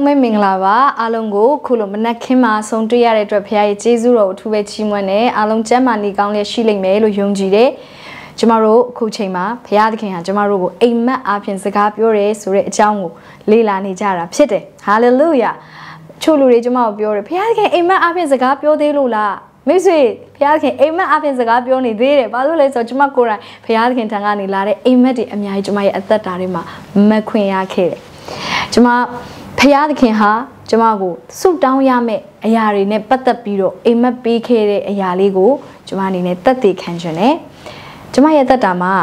လုံးပဲမင်္ဂလာပါအားလုံးကိုခုလိုမနက်ခင်းမှာဆုံတွေ့ရတဲ့အတွက်ဖခင်ရဲ့ကျေးဇူးတော်ကိုထူးပဲချီးမွမ်းတယ်အားလုံးကျမ်းမာနေကောင်းလျက်ရှိလိမ့်မယ်လို့ယုံကြည်တယ်ကျမတို့အခုချိန်မှာဘုရားသခင်ဟာကျမတို့ကိုအိမ်မက်အားဖြင့်စကားပြောတယ်ဆိုတဲ့အကြောင်းကိုလေ့လာနေကြတာဖြစ်တယ်ဟာလေလုယာချို့လူတွေကျမတို့ပြောတယ်ဘုရားသခင်အိမ်မက်အားဖြင့်စကားပြောသေးလို့လားမိတ်ဆွေဘုရားသခင်အိမ်မက်အပြင်စကားပြောနေသေးတယ်။ဘာလို့လဲဆိုတော့ကျွန်မကိုယ်တိုင်ဘုရားသခင်ထံကနေလာတဲ့အိမ်မက်တွေအများကြီးကျွန်မရဲ့အသက်တာတွေမှာမခွင့်ရခဲ့တယ်။ကျွန်မဖရာသခင်ဟာကျမကိုဆုတောင်းရမယ့်အရာတွေနဲ့ပတ်သက်ပြီးတော့အိမ်မက်ပေးခဲ့တဲ့အရာလေးကို ကျမအနေနဲ့တက်တည်ခံခြင်းနဲ့ကျမရဲ့တက်တာမှာ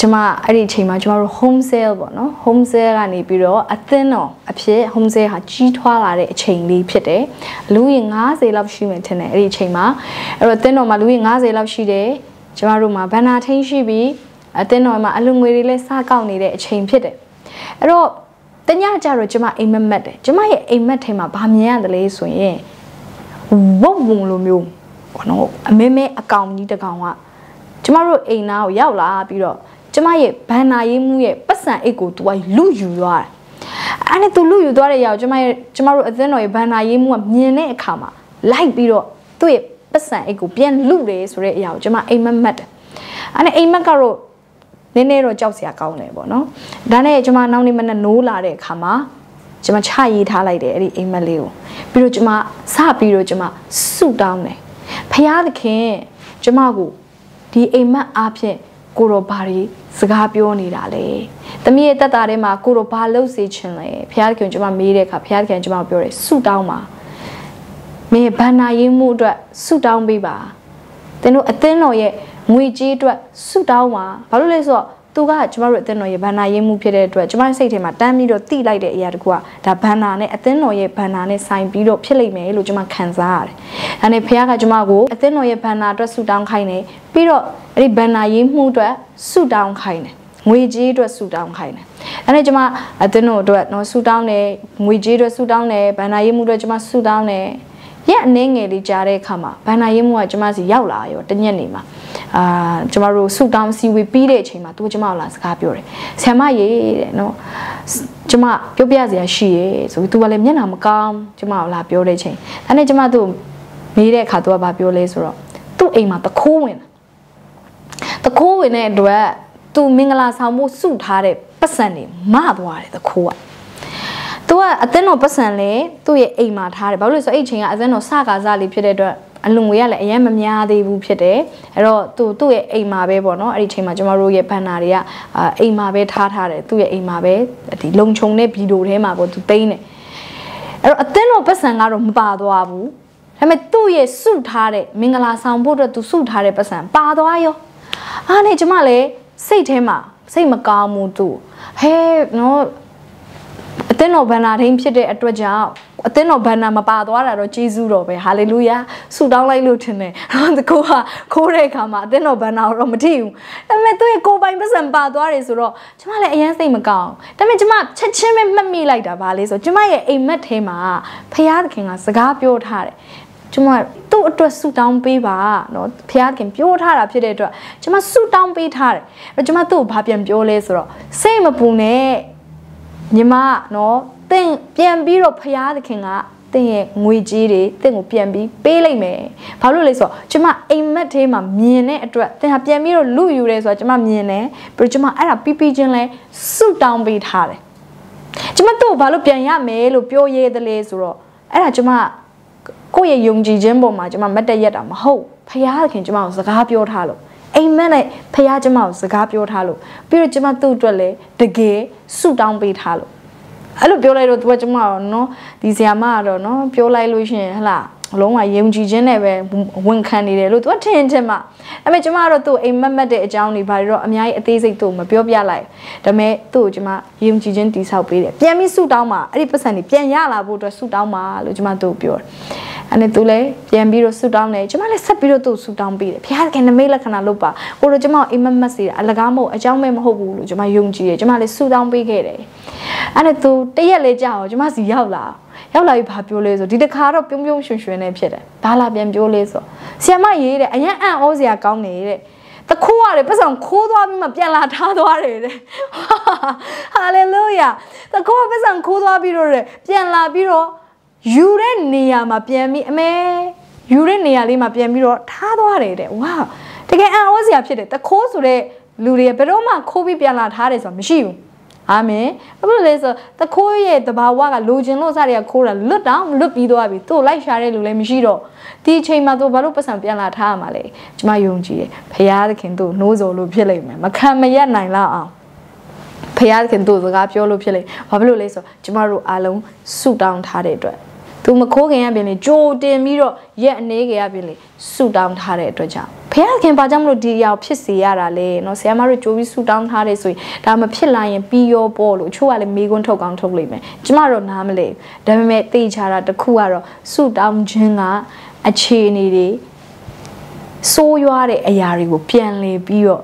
ကျမအဲ့ဒီအချိန်မှာကျမတို့ home sale ပေါ့နော် home sale ကနေပြီးတော့အသင်းတော်အဖြစ် home sale ဟာကြီးထွားလာတဲ့အချိန်လေးဖြစ်တယ်။လူရင်90လောက်ရှိမှထင်တယ်အဲ့ဒီအချိန်မှာအဲ့တော့အသင်းတော်မှာလူရင်90လောက်ရှိတယ်။ကျမတို့မှာဘန်နာထင်းရှိပြီးအသင်းတော်မှာအလူငွေတွေလည်းစကောက်နေတဲ့အချိန်ဖြစ်တယ်။အဲ့တော့တညကြတော့ကျမအိမ်မက်မက်တယ်ကျမရဲ့အိမ်မက်ထဲမှာဗာမြင်ရတယ်လေဆိုရင်ဝုတ်ဝုံလိုမျိုးဘာလို့အမဲမဲအကောင်ကြီးတကောင်ကကျမတို့အိမ်သားကိုရောက်လာပြီးတော့ကျမရဲ့ဘန်နာရေးမှုရဲ့ပတ်စံအိတ်ကို तू ကလူယူသွားတယ်အဲ့နဲ့ तू လူယူသွားတဲ့ရောက်ကျမရဲ့ကျမတို့အသင်းတော်ရဲ့ဘန်နာရေးမှုကမြင်တဲ့အခါမှာလိုက်ပြီးတော့သူ့ရဲ့ပတ်စံအိတ်ကိုပြန်လူတယ်ဆိုတဲ့အရာကိုကျမအိမ်မက်မက်တယ်အဲ့နဲ့အိမ်မက်ကတော့နည်းနည်းတော့ကြောက်စရာကောင်းတယ်ပေါ့နော်ဒါနဲ့ကျွန်မနောက်နေ့မနေ့နိုးလာတဲ့အခါမှာကျွန်မချရေးထားလိုက်တယ်အဲ့ဒီအိမ်မက်လေးကိုပြီးတော့ကျွန်မစပြီးတော့ကျွန်မဆုတောင်းတယ်ဖရာသခင်ကျွန်မကိုဒီအိမ်မက်အားဖြင့်ကိုရောဘာတွေစကားပြောနေတာလဲတမီးရဲ့တက်တာထဲမှာကိုရောဘာလုပ်စေချင်လဲဖရာသခင်ကျွန်မမေးတဲ့အခါဖရာသခင်ကျွန်မပြောတယ်ဆုတောင်းပါမင်းဘန္နာရေးမှုအတွက်ဆုတောင်းပေးပါသင်တို့အသင်းတော်ရဲ့ငွေကြေးအတွက်ဆူတောင်းပါဘာလို့လဲဆိုတော့သူကကျမတို့အသင်းတော်ရဲ့ဘန်နာရေးမှုဖြစ်တဲ့အတွက်ကျမစိတ်ထဲမှာတမ်းပြီးတော့တိလိုက်တဲ့အရာတကူကဒါဘန်နာနဲ့အသင်းတော်ရဲ့ဘန်နာနဲ့ဆိုင်ပြီးတော့ဖြစ်လိမ့်မယ်လို့ကျမခံစားရတယ်။ဒါနဲ့ဖခင်ကကျမကိုအသင်းတော်ရဲ့ဘန်နာအတွက်ဆူတောင်းခိုင်းတယ်။ပြီးတော့အဲ့ဒီဘန်နာရေးမှုအတွက်ဆူတောင်းခိုင်းတယ်။ငွေကြေးအတွက်ဆူတောင်းခိုင်းတယ်။အဲ့ဒါကျမအသင်းတော်အတွက်နော်ဆူတောင်းတယ်ငွေကြေးအတွက်ဆူတောင်းတယ်ဘန်နာရေးမှုအတွက်ကျမဆူတောင်းတယ်။ရက်အနည်းငယ်လေးကြားတဲ့အခါမှာဘန်နာရေးမှုကကျမစီရောက်လာရောတညက်နေမှာအာကျမတို့ဆူတောင်းစီဝေပြီးတဲ့အချိန်မှာသူကကျမလာစကားပြောတယ်ဆ iam မရေတဲ့နော်ကျမပြောပြစရာရှိရေဆိုပြီးသူကလည်းမျက်နှာမကောင်းကျမလာပြောတဲ့အချိန်ဒါနဲ့ကျမသူ့မေးတဲ့အခါသူကဘာပြောလဲဆိုတော့သူ့အိမ်မှာတခိုးဝင်လာတခိုးဝင်တဲ့အတွက်သူမင်္ဂလာဆောင်မှုစုထားတဲ့ပတ်စံတွေမသွားတယ်တခိုးကသူကအသင်းတော်ပတ်စံလဲသူ့ရဲ့အိမ်မှာထားတယ်ဘာလို့လဲဆိုတော့အဲ့ချိန်ကအသင်းတော်စကားစားလေးဖြစ်တဲ့အတွက်အလွန်ငွေရလည်းအရင်မများသေးဘူးဖြစ်တယ်အဲ့တော့သူသူ့ရဲ့အိမ်မှာပဲပေါ့နော်အဲ့ဒီချိန်မှာကျမတို့ရဲ့ဘန်နာတွေကအိမ်မှာပဲထားထားတယ်သူ့ရဲ့အိမ်မှာပဲဒီလုံခြုံတဲ့ဗီဒီယိုထဲမှာပေါ့သူသိမ်းတယ်အဲ့တော့အသင်းတော်ပတ်စံကတော့မပါသွားဘူးဒါပေမဲ့သူ့ရဲ့စုထားတဲ့မင်္ဂလာဆောင်ဖို့အတွက်သူစုထားတဲ့ပတ်စံပါသွားရောအားနဲ့ကျမလည်းစိတ်ထဲမှာစိတ်မကောင်းဘူးသူဟဲနော်အသင်းတော်ဗန္နာထိန်ဖြစ်တဲ့အတွက်ကြောင့်အသင်းတော်ဗန္နာမပါသွားတာတော့ကျေးဇူးတော်ပဲဟာလေလုယာဆုတောင်းလိုက်လို့ထင်တယ်တကူကခိုးတဲ့အခါမှာအသင်းတော်ဗန္နာကိုတော့မထိဘူးဒါပေမဲ့သူ့ရဲ့ကိုပိုင်ပတ်စံပါသွားတယ်ဆိုတော့ကျမလည်းအယမ်းစိတ်မကောင်းဒါပေမဲ့ကျမချက်ချင်းပဲမှတ်မိလိုက်တာဗာလေဆိုကျမရဲ့အိမ်မက်ထဲမှာဖယားသခင်ကစကားပြောထားတယ်ကျွန်မသူ့အတွက်ဆူတောင်းပေးပါเนาะဖခင်ပြောထားတာဖြစ်တဲ့အတွက်ကျွန်မဆူတောင်းပေးထားတယ်အဲ့ကျွန်မသူ့ကိုဘာပြန်ပြောလဲဆိုတော့စိတ်မပူနဲ့ညီမနော်တင့်ပြန်ပြီးတော့ဖရာသခင်ကတင့်ရဲ့ငွေကြေးတွေတင့်ကိုပြန်ပြီးပေးလိုက်မယ်။ဘာလို့လဲဆိုတော့ကျမအိမ်မက်သေးမှာမြင်တဲ့အတွက်တင့်ဟာပြန်ပြီးတော့လူယူတယ်ဆိုတော့ကျမမြင်တယ်။ပြီးတော့ကျမအဲ့ဒါပြီးပြီးချင်းလဲဆုတောင်းပေးထားတယ်။ကျမတို့ဘာလို့ပြန်ရမယ်လို့ပြောရဲတယ်လဲဆိုတော့အဲ့ဒါကျမကိုယ့်ရဲ့ယုံကြည်ခြင်းပေါ်မှာကျမမတ်တရက်တာမဟုတ်။ဖရာခင်ကျမကိုစကားပြောထားလို့မန့်လိုက်ဖခင်ကျမကိုစကားပြောထားလို့ပြီးတော့ကျမသူ့အတွက်လည်းတကယ်ဆုတောင်းပေးထားလို့အဲ့လိုပြောလိုက်တော့သူကကျမတော့နော်ဒီဆရာမကတော့နော်ပြောလိုက်လို့ရှင်ဟလားလုံးဝယုံကြည်ခြင်းနဲ့ပဲဝန်ခံနေတယ်လို့သူကထင်ထင်မှအဲ့မဲ့ကျမကတော့သူ့အိမ်မက်မက်တဲ့အကြောင်းတွေဘာတွေတော့အများကြီးအသေးစိတ်သူ့မပြောပြလိုက်ဒါပေမဲ့သူ့ကိုကျမယုံကြည်ခြင်းတိဆောက်ပေးတယ်ပြန်ပြီးဆူတောင်းမှာအဲ့ဒီပတ်စံတွေပြန်ရလာဖို့အတွက်ဆူတောင်းမှာလို့ကျမသူ့ကိုပြောတယ်အဲ့နဲ့သူလည်းပြန်ပြီးတော့ဆူတောင်းတယ်ကျမလည်းဆက်ပြီးတော့သူ့ဆူတောင်းပေးတယ်ဘုရားခင်နမိတ်လက္ခဏာလုပ်ပါကိုတော့ကျမအိမ်မက်မက်စေတာအလကားမဟုတ်အကြောင်းမဲ့မဟုတ်ဘူးလို့ကျမယုံကြည်တယ်ကျမလည်းဆူတောင်းပေးခဲ့တယ်အဲ့နဲ့သူတရက်လေးကြာတော့ကျမစီရောက်လာရောက်လာပြီဘာပြောလဲဆိုဒီတခါတော့ပြုံးပြုံးရွှင်ရွှင်နဲ့ဖြစ်တယ်ဘာလာပြန်ပြောလဲဆိုဆီယမရေးတယ်အရင်အံ့ဩစရာကောင်းနေတဲ့တခိုးရတယ်ပတ်စံခိုးသွားပြီးမှပြန်လာထားသွားတယ်တဲ့ဟာလေလုယာတခိုးကပတ်စံခိုးသွားပြီးတော့ပြန်လာပြီးတော့ယူတဲ့နေရာမှာပြန်ပြီးအမဲယူတဲ့နေရာလေးမှာပြန်ပြီးတော့ထားသွားတယ်တဲ့ဝါတကယ်အံ့ဩစရာဖြစ်တယ်တခိုးဆိုတဲ့လူတွေဘယ်တော့မှခိုးပြီးပြန်လာထားတယ်ဆိုတာမရှိဘူးအာမင်ဘာဖြစ်လို့လဲဆိုတခိုးရဲ့တဘာဝကလိုချင်လို့စတဲ့ကခိုးတာလွတ်တော့လွတ်ပြီးသွားပြီသူ့လိုက်ရှာတဲ့လူလည်းမရှိတော့ဒီအချိန်မှာသူဘာလို့ပတ်စံပြန်လာထားရမှာလဲကျမယုံကြည်တယ်ဖရာသခင်သူ့နှိုးဆော်လို့ဖြစ်လိမ့်မယ်မခံမရနိုင်လောက်အောင်ဖရာသခင်တို့စကားပြောလို့ဖြစ်လေဘာဖြစ်လို့လဲဆိုကျမတို့အားလုံးဆူတောင်းထားတဲ့အတွက်သူမခိုးခင်ကပင်လေကြိုတင်ပြီးတော့ရက်အနေကရပင်လေဆူတောင်းထားတဲ့အတွက်ကြောင့်ဘုရားခင်ဘာကြောင့်မလို့ဒီအရာဖြစ်စေရတာလဲเนาะဆရာမတို့ကြိုပြီးဆူတောင်းထားတယ်ဆိုရင်ဒါမဖြစ်လာရင်ပြီးရောပေါ့လို့အချို့ကလည်းမေးခွန်းထုတ်ကောင်းထုတ်လိမ့်မယ်ကျမတို့နားမလဲဒါပေမဲ့သိချတာတစ်ခုကတော့ဆူတောင်းခြင်းကအခြေအနေတွေဆိုးရွားတဲ့အရာတွေကိုပြန်လည်ပြီးတော့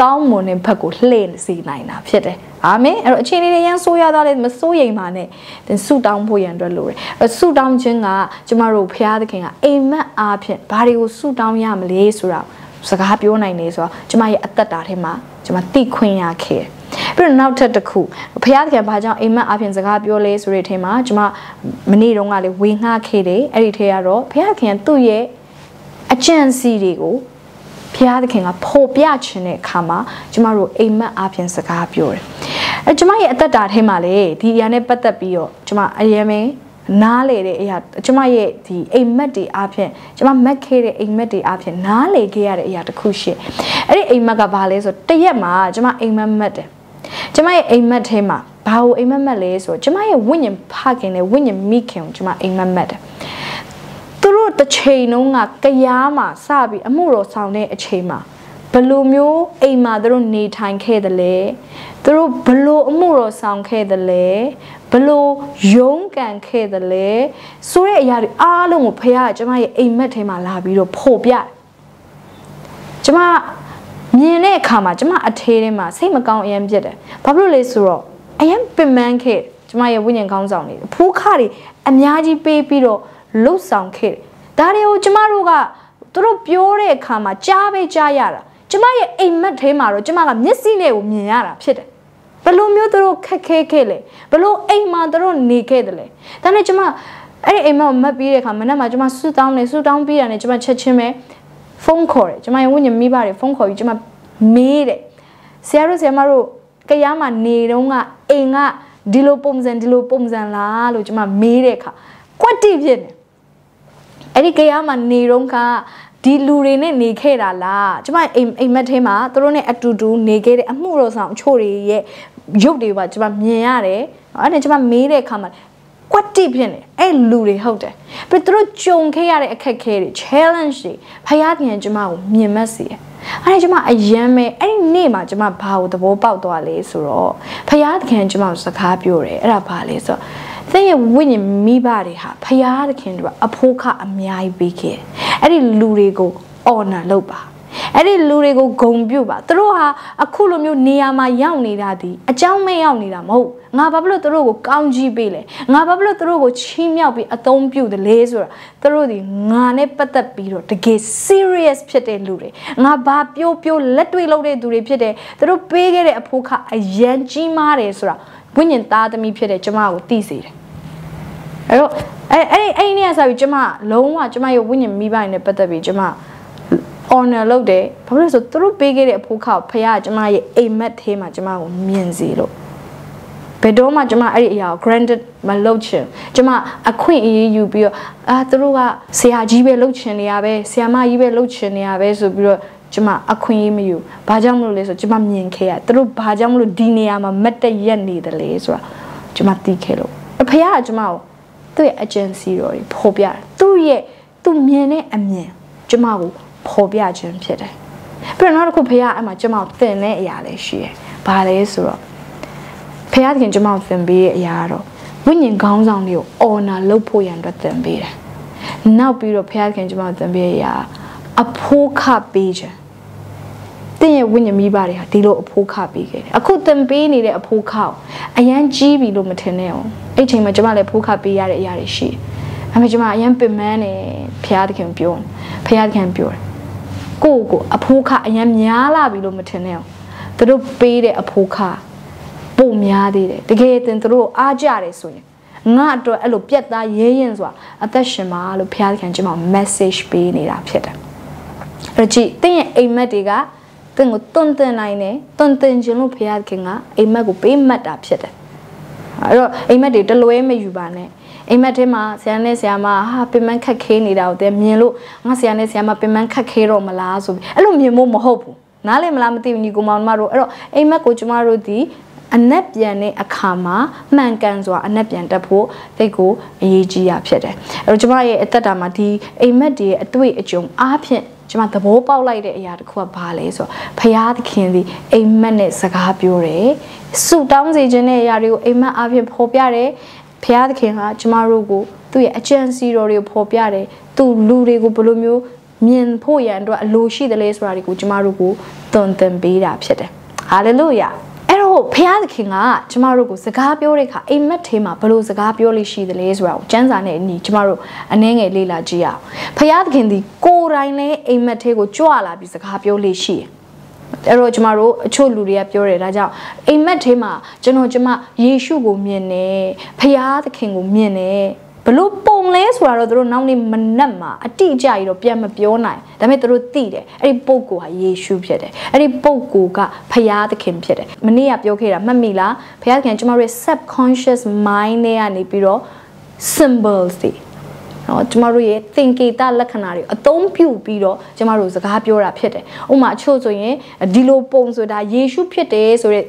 ကောင်းမွန်တဲ့ဘက်ကိုလှည့်စေနိုင်တာဖြစ်တယ်အာမင်အဲ့တော့အခြေအနေတွေရန်ဆိုးရသားလဲမဆိုးရိမ်ပါနဲ့သင်ဆုတောင်းဖို့ရန်အတွက်လိုတယ်အဲ့ဆုတောင်းခြင်းကကျမတို့ဘုရားသခင်ကအိမ်မက်အားဖြင့်ဘာတွေကိုဆုတောင်းရမလဲဆိုတာစကားပြောနိုင်နေဆိုတော့ကျမရဲ့အသက်တာထဲမှာကျမတိခွင့်ရခဲ့ပြီးတော့နောက်ထပ်တစ်ခုဘုရားသခင်ဘာကြောင့်အိမ်မက်အပြင်စကားပြောလဲဆိုတဲ့အထင်မှာကျွန်မမနေ့တုန်းကလေဝေငှခဲ့တယ်အဲ့ဒီထဲကတော့ဘုရားခင်သူ့ရဲ့အကျင့်စီတွေကိုဘုရားသခင်ကပေါ်ပြခြင်းတဲ့အခါမှာကျမတို့အိမ်မက်အပြင်စကားပြောတယ်။အဲကျမရဲ့အသက်တာထဲမှာလေဒီအရာနဲ့ပတ်သက်ပြီးတော့ကျမအရင်ပဲနားလေတဲ့အရာကျမရဲ့ဒီအိမ်မက်တွေအပြင်ကျမမက်ခဲ့တဲ့အိမ်မက်တွေအပြင် နားလေခဲ့ရတဲ့အရာတစ်ခုရှိ။အဲ့ဒီအိမ်မက်ကဘာလဲဆိုတရက်မှာကျမအိမ်မက်မက်တယ်။ကျမရဲ့အိမ်မက်ထဲမှာဘာကိုအိမ်မက်မက်လဲဆိုကျမရဲ့ဝိညာဉ်ဖခင်နဲ့ဝိညာဉ်မိခင်ကိုကျမအိမ်မက်မက်တယ်။တို့တစ်ချိန်လုံးကကြားမှာစပြီးအမှုတော်ဆောင်တဲ့အချိန်မှာဘလိုမျိုးအိမ်မှာသူတို့နေထိုင်ခဲ့တယ်လဲသူတို့ဘလိုအမှုတော်ဆောင်ခဲ့တယ်လဲဘလိုရုံးကန်ခဲ့တယ်လဲဆိုတဲ့အရာတွေအားလုံးကိုဖခင်ကကျမရဲ့အိမ်မက်ထဲမှာလာပြီးတော့ဖို့ပြကျမမြင်တဲ့အခါမှာကျမအထဲထဲမှာစိတ်မကောင်းအယံပြက်တယ်ဘာဖြစ်လို့လဲဆိုတော့အယံပင်ပန်းခဲ့ကျမရဲ့ဝိညာဉ်ကောင်းဆောင်တွေအဖိုးခါတွေအများကြီးပေးပြီးတော့လှုပ်ဆောင်ခဲ့တယ်ဒါတွေကိုကျမတို့ကသူတို့ပြောတဲ့အခါမှာကြားပဲကြားရတာကျမရဲ့အိမ်မက်ထဲမှာတော့ကျမကမျက်စိနဲ့ကိုမြင်ရတာဖြစ်တယ်ဘလို့မျိုးသူတို့ခက်ခဲခဲ့လဲဘလို့အိမ်မှာသူတို့နေခဲ့တယ်လဲဒါနဲ့ကျမအဲ့ဒီအိမ်မှာမက်ပြီးတဲ့အခါမနက်မှာကျမဆူတောင်းနေဆူတောင်းပြီးတာနဲ့ကျမချက်ချင်းပဲဖုန်းခေါ်တယ်ကျမရဲ့ဝိညာဉ်မိဘတွေဖုန်းခေါ်ပြီးကျမမေးတယ်ဆရာတို့ဆရာမတို့ကရားမှာနေတော့ကအိမ်ကဒီလိုပုံစံဒီလိုပုံစံလားလို့ကျမမေးတဲ့အခါကွက်တိဖြစ်တယ်အဲ့ဒီကရားမှာနေတော့ကဒီလူတွေနဲ့နေခဲ့တာလားကျမအိမ်အိမ်မက်ထဲမှာသူတို့နဲ့အတူတူနေခဲ့တဲ့အမှုတော်ဆောင်အချို့တွေရဲ့ရုပ်တွေပါကျမမြင်ရတယ်အဲ့ဒါကျမမေးတဲ့အခါမှာကွက်တိဖြစ်နေအဲ့လူတွေဟုတ်တယ်ပြီးသူတို့ကြုံခဲ့ရတဲ့အခက်အခဲတွေ challenge တွေဖယားတင်ကျမကိုမြင်မက်စီတယ်အဲ့ဒါကျမအယမ်းပဲအဲ့ဒီနေ့မှာကျမဘာကိုသဘောပေါက်သွားလဲဆိုတော့ဖယားတခင်ကျမကိုစကားပြောတယ်အဲ့ဒါဘာလဲဆိုတော့သင်ရဲ့ဝိညာဉ်မိဘတွေဟာဖရာသခင်တို့ကအဖို့ခအများကြီးပေးခဲ့အဲ့ဒီလူတွေကို honor လုပ်ပါအဲ့ဒီလူတွေကိုဂုံပြုတ်ပါသူတို့ဟာအခုလိုမျိုးနေရာမှာရောက်နေတာဒီအကြောင်းမဲ့ရောက်နေတာမဟုတ်ငါဘာဖြစ်လို့သူတို့ကိုကောင်းကြီးပေးလဲငါဘာဖြစ်လို့သူတို့ကိုချီးမြှောက်ပြီးအသုံးပြုတယ်လဲဆိုတာသူတို့ဒီငါနဲ့ပတ်သက်ပြီးတော့တကယ် serious ဖြစ်တဲ့လူတွေငါဘာပြိုးပြိုးလက်တွေ့လုပ်တဲ့သူတွေဖြစ်တယ်သူတို့ပေးခဲ့တဲ့အဖို့ခအရန်ကြီးမားတယ်ဆိုတာဝိညာဉ်သားသမီးဖြစ်တဲ့ကျမကိုသိစေတယ်အဲ့တော့အဲ့အဲ့အဲ့ဒီနေ့ကစပြီးကျမလုံးဝကျမရဲ့ဝိညာဉ်မိဘနဲ့ပတ်သက်ပြီးကျမ honor လုပ်တယ်ဘာဖြစ်လို့ဆိုသူတို့ပေးခဲ့တဲ့အဖို့ခါဖခင်ကကျမရဲ့အိမ်မက်သေးမှာကျမကိုမြင်စေလို့ဘယ်တော့မှကျမအဲ့ဒီအရာကို granted မလုပ်ချင်ကျမအခွင့်အရေးယူပြီးတော့အာသူတို့ကဆရာကြီးပဲလုပ်ချင်နေရပဲဆရာမကြီးပဲလုပ်ချင်နေရပဲဆိုပြီးတော့ကျမအခွင့်အရေးမယူဘာကြောင့်မလို့လဲဆိုကျမမြင်ခဲ့ရသူတို့ဘာကြောင့်မလို့ဒီနေရာမှာမတ်တက်ရက်နေတယ်လဲဆိုတာကျမသိခဲ့လို့ဖခင်ကကျမကိုသူ့ရဲ့ agency တော်တွေဖော်ပြတယ်သူ့ရဲ့သူမြင်တဲ့အမြင်ကျမကိုဖော်ပြခြင်းဖြစ်တယ်ပြီးတော့နောက်တစ်ခုဖေကအဲ့မှာကျမကိုသင်တဲ့အရာလည်းရှိတယ်ဘာလဲဆိုတော့ဖေကခင်ကျမကိုသင်ပေးတဲ့အရာကတော့ဝိညာဉ်ခေါင်းဆောင်တွေကို honor လုပ်ဖို့ရန်အတွက်သင်ပေးတယ်နောက်ပြီးတော့ဖေကခင်ကျမကိုသင်ပေးတဲ့အရာအဖို့ခပေးခြင်းတင့်ရဲ့ဝိညာဉ်မိဘတွေဟာဒီလိုအဖိုးခပေးခဲ့တယ်အခုတင်ပေးနေတဲ့အဖိုးခအရန်ကြီးပြီလို့မထင်နဲ့အောင်အဲ့ချိန်မှာကျမလည်းဖိုးခပေးရတဲ့အရာတွေရှိတယ်အမေကျမအရန်ပင်မန်းနေဖရာသခင်ပြောဖရာသခင်ပြောတယ်ကိုကိုအဖိုးခအရန်များလာပြီလို့မထင်နဲ့အောင်သူတို့ပေးတဲ့အဖိုးခပို့များသေးတယ်တကယ်တင်သူတို့အားကြတယ်ဆိုရင်ငါအတွက်အဲ့လိုပြက်သားရဲရင်စွာအသက်ရှင်ပါလို့ဖရာသခင်ကျမ message ပေးနေတာဖြစ်တယ်အဲ့ကြည့်တင့်ရဲ့အိမ်မက်တွေကသင်ကိုတွန့်တင်နိုင်တယ်တွန့်တင်ခြင်းလို့ဘုရားခင်ကအိမ်မက်ကိုပေးမှတ်တာဖြစ်တယ်အဲ့တော့အိမ်မက်တွေတလွဲမယူပါနဲ့အိမ်မက်ထဲမှာဆရာနဲ့ဆရာမဟာပင်မခက်ခဲနေတာကိုတည်းမြင်လို့ငါဆရာနဲ့ဆရာမပင်မခက်ခဲတော့မလားဆိုပြီးအဲ့လိုမြင်ဖို့မဟုတ်ဘူးနားလည်မလားမသိဘူးညီကောင်မောင်တို့အဲ့တော့အိမ်မက်ကိုကျမတို့ဒီအနက်ပြန်တဲ့အခါမှာမှန်ကန်စွာအနက်ပြန်တက်ဖို့သိကိုအရေးကြီးရဖြစ်တယ်။အဲ့တော့ကျမရဲ့အသက်တာမှာဒီအိမ်မက်တွေရဲ့အတွေ့အကြုံအားဖြင့်ကျမသဘောပေါက်လိုက်တဲ့အရာတစ်ခုကဘာလဲဆိုတော့ဖရာသခင်သည်အိမ်မက်နဲ့စကားပြောတယ်ဆူတောင်းစေခြင်းတဲ့အရာတွေကိုအိမ်မက်အပြင်ဖော်ပြတယ်ဖရာသခင်ကကျမတို့ကိုသူ့ရဲ့အကြံစီတော်တွေကိုဖော်ပြတယ်သူလူတွေကိုဘယ်လိုမျိုးမြင်ဖို့ရန်အတွက်အလိုရှိတယ်လဲဆိုတာတွေကိုကျမတို့ကိုသွန်သင်ပေးတာဖြစ်တယ်ဟာလေလုယာအဲ့တော့ဘုရားသခင်ကကျမတို့ကိုစကားပြောတဲ့အခါအိမ်မက်ထဲမှာဘလို့စကားပြောလို့ရှိသလဲဆိုတာကိုစံစာနဲ့အညီကျမတို့အနှဲငယ်လေ့လာကြည့်ရအောင်ဘုရားသခင်ဒီကိုယ်တိုင်လဲအိမ်မက်ထဲကိုကြွလာပြီးစကားပြောလို့ရှိတယ်အဲ့တော့ကျမတို့အချို့လူတွေကပြောတယ်ဒါကြောင့်အိမ်မက်ထဲမှာကျွန်တော်ကျမယေရှုကိုမြင်တယ်ဖခင်သခင်ကိုမြင်တယ်ဘလို့ပုံလဲဆိုတာတော့တို့နောက်နေ့မနက်မှာ အတိအကျကြီးတော့ပြန်မပြောနိုင်ဒါပေမဲ့တို့သိတယ်အဲ့ဒီပုပ်ကိုဟာယေရှုဖြစ်တယ်အဲ့ဒီပုပ်ကိုကဖရာသခင်ဖြစ်တယ်မနေ့ကပြောခဲ့တာမှတ်မိလားဖရာသခင်ကျမတို့ရဲ့ subconscious mind နဲ့ကနေပြီးတော့ symbols တွေနော်ကျမတို့ရဲ့သင်္ကေတလက္ခဏာတွေအသုံးပြုပြီးတော့ကျမတို့စကားပြောတာဖြစ်တယ်ဥပမာအချို့ဆိုရင်ဒီလိုပုံဆိုတာယေရှုဖြစ်တယ်ဆိုတဲ့